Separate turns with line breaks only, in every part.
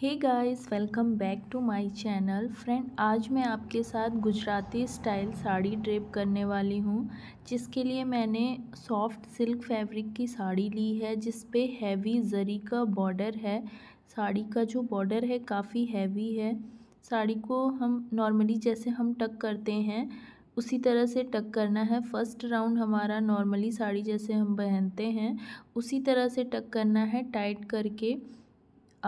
hey guys welcome back to my channel friend आज मैं आपके साथ गुजराती स्टाइल साड़ी ड्रेप करने वाली हूँ जिसके लिए मैंने सॉफ्ट सिल्क फैब्रिक की साड़ी ली है जिस पे हैवी जरी का बॉर्डर है साड़ी का जो बॉर्डर है काफ़ी हैवी है साड़ी को हम नॉर्मली जैसे हम टक करते हैं उसी तरह से टक करना है फर्स्ट राउंड हमारा नॉर्मली साड़ी जैसे हम पहनते हैं उसी तरह से टक करना है टाइट करके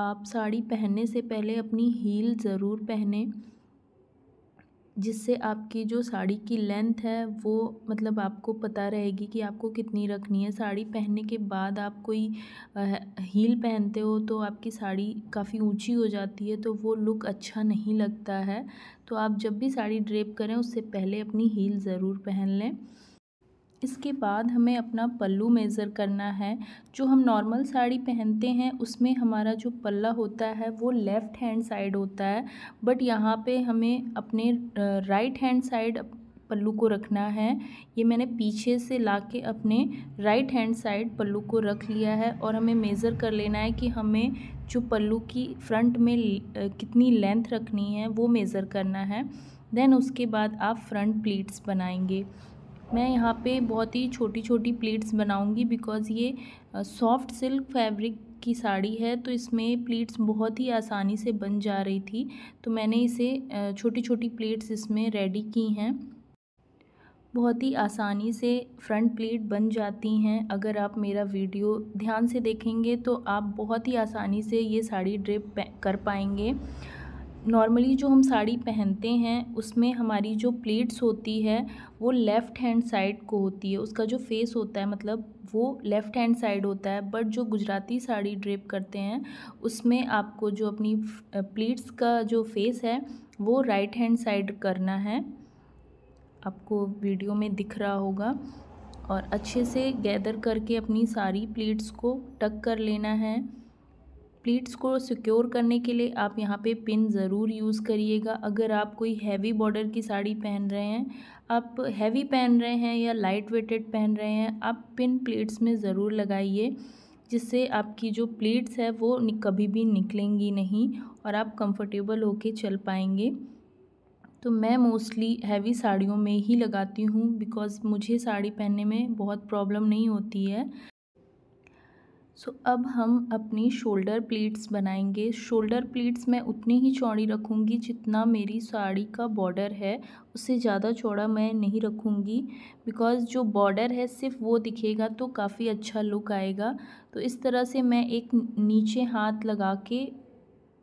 आप साड़ी पहनने से पहले अपनी हील ज़रूर पहने जिससे आपकी जो साड़ी की लेंथ है वो मतलब आपको पता रहेगी कि आपको कितनी रखनी है साड़ी पहनने के बाद आप कोई हील पहनते हो तो आपकी साड़ी काफ़ी ऊंची हो जाती है तो वो लुक अच्छा नहीं लगता है तो आप जब भी साड़ी ड्रेप करें उससे पहले अपनी हील ज़रूर पहन लें इसके बाद हमें अपना पल्लू मेज़र करना है जो हम नॉर्मल साड़ी पहनते हैं उसमें हमारा जो पल्ला होता है वो लेफ़्ट हैंड साइड होता है बट यहाँ पे हमें अपने राइट हैंड साइड पल्लू को रखना है ये मैंने पीछे से ला के अपने राइट हैंड साइड पल्लू को रख लिया है और हमें मेज़र कर लेना है कि हमें जो पल्लू की फ्रंट में कितनी लेंथ रखनी है वो मेज़र करना है देन उसके बाद आप फ्रंट प्लीट्स बनाएंगे मैं यहाँ पे बहुत ही छोटी छोटी प्लीट्स बनाऊँगी बिकॉज़ ये सॉफ्ट सिल्क फैब्रिक की साड़ी है तो इसमें प्लीट्स बहुत ही आसानी से बन जा रही थी तो मैंने इसे छोटी छोटी प्लीट्स इसमें रेडी की हैं बहुत ही आसानी से फ्रंट प्लेट बन जाती हैं अगर आप मेरा वीडियो ध्यान से देखेंगे तो आप बहुत ही आसानी से ये साड़ी ड्रिप कर पाएंगे नॉर्मली जो हम साड़ी पहनते हैं उसमें हमारी जो प्लेट्स होती है वो लेफ़्ट हैंड साइड को होती है उसका जो फेस होता है मतलब वो लेफ़्ट हैंड साइड होता है बट जो गुजराती साड़ी ड्रेप करते हैं उसमें आपको जो अपनी प्लेट्स का जो फेस है वो राइट हैंड साइड करना है आपको वीडियो में दिख रहा होगा और अच्छे से गैदर करके अपनी सारी प्लेट्स को टक कर लेना है प्लीट्स को सिक्योर करने के लिए आप यहाँ पे पिन ज़रूर यूज़ करिएगा अगर आप कोई हैवी बॉर्डर की साड़ी पहन रहे हैं आप हैवी पहन रहे हैं या लाइट वेटेड पहन रहे हैं आप पिन प्लीट्स में ज़रूर लगाइए जिससे आपकी जो प्लीट्स है वो कभी भी निकलेंगी नहीं और आप कंफर्टेबल होके चल पाएंगे तो मैं मोस्टली हैवी साड़ियों में ही लगाती हूँ बिकॉज़ मुझे साड़ी पहनने में बहुत प्रॉब्लम नहीं होती है सो so, अब हम अपनी शोल्डर प्लीट्स बनाएंगे शोल्डर प्लीट्स मैं उतनी ही चौड़ी रखूँगी जितना मेरी साड़ी का बॉर्डर है उससे ज़्यादा चौड़ा मैं नहीं रखूँगी बिकॉज़ जो बॉर्डर है सिर्फ वो दिखेगा तो काफ़ी अच्छा लुक आएगा तो इस तरह से मैं एक नीचे हाथ लगा के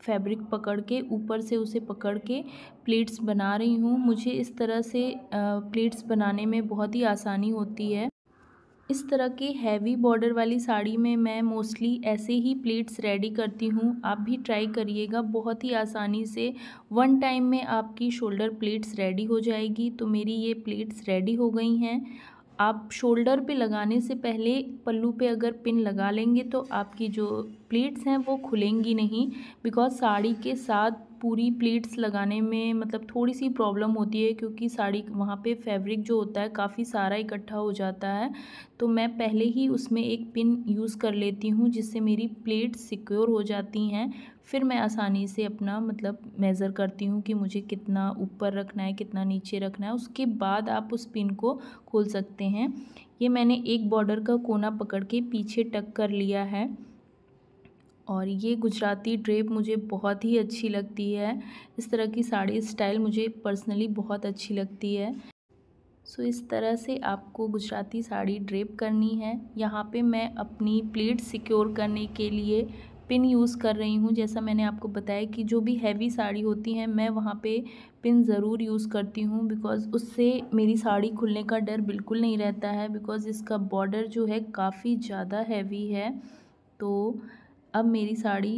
फैब्रिक पकड़ के ऊपर से उसे पकड़ के प्लेट्स बना रही हूँ मुझे इस तरह से प्लेट्स बनाने में बहुत ही आसानी होती है इस तरह के हैवी बॉर्डर वाली साड़ी में मैं मोस्टली ऐसे ही प्लेट्स रेडी करती हूँ आप भी ट्राई करिएगा बहुत ही आसानी से वन टाइम में आपकी शोल्डर प्लेट्स रेडी हो जाएगी तो मेरी ये प्लेट्स रेडी हो गई हैं आप शोल्डर पे लगाने से पहले पल्लू पे अगर पिन लगा लेंगे तो आपकी जो प्लेट्स हैं वो खुलेंगी नहीं बिकॉज साड़ी के साथ पूरी प्लीट्स लगाने में मतलब थोड़ी सी प्रॉब्लम होती है क्योंकि साड़ी वहाँ पे फैब्रिक जो होता है काफ़ी सारा इकट्ठा हो जाता है तो मैं पहले ही उसमें एक पिन यूज़ कर लेती हूँ जिससे मेरी प्लेट सिक्योर हो जाती हैं फिर मैं आसानी से अपना मतलब मेज़र करती हूँ कि मुझे कितना ऊपर रखना है कितना नीचे रखना है उसके बाद आप उस पिन को खोल सकते हैं ये मैंने एक बॉर्डर का कोना पकड़ के पीछे टक कर लिया है और ये गुजराती ड्रेप मुझे बहुत ही अच्छी लगती है इस तरह की साड़ी स्टाइल मुझे पर्सनली बहुत अच्छी लगती है सो इस तरह से आपको गुजराती साड़ी ड्रेप करनी है यहाँ पे मैं अपनी प्लेट सिक्योर करने के लिए पिन यूज़ कर रही हूँ जैसा मैंने आपको बताया कि जो भी हैवी साड़ी होती है मैं वहाँ पे पिन ज़रूर यूज़ करती हूँ बिकॉज़ उससे मेरी साड़ी खुलने का डर बिल्कुल नहीं रहता है बिकॉज़ इसका बॉर्डर जो है काफ़ी ज़्यादा हैवी है तो अब मेरी साड़ी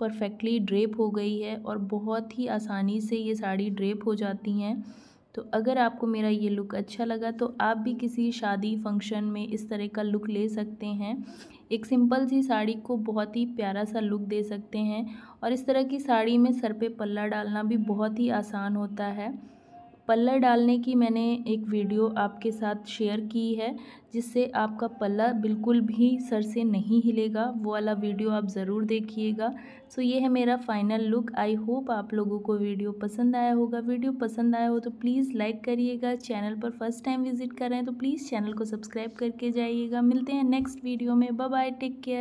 परफेक्टली ड्रेप हो गई है और बहुत ही आसानी से ये साड़ी ड्रेप हो जाती हैं तो अगर आपको मेरा ये लुक अच्छा लगा तो आप भी किसी शादी फंक्शन में इस तरह का लुक ले सकते हैं एक सिंपल सी साड़ी को बहुत ही प्यारा सा लुक दे सकते हैं और इस तरह की साड़ी में सर पे पल्ला डालना भी बहुत ही आसान होता है पल्ला डालने की मैंने एक वीडियो आपके साथ शेयर की है जिससे आपका पल्ला बिल्कुल भी सर से नहीं हिलेगा वो वाला वीडियो आप ज़रूर देखिएगा सो ये है मेरा फाइनल लुक आई होप आप लोगों को वीडियो पसंद आया होगा वीडियो पसंद आया हो तो प्लीज़ लाइक करिएगा चैनल पर फर्स्ट टाइम विजिट कर रहे हैं तो प्लीज़ चैनल को सब्सक्राइब करके जाइएगा मिलते हैं नेक्स्ट वीडियो में बाय टेक केयर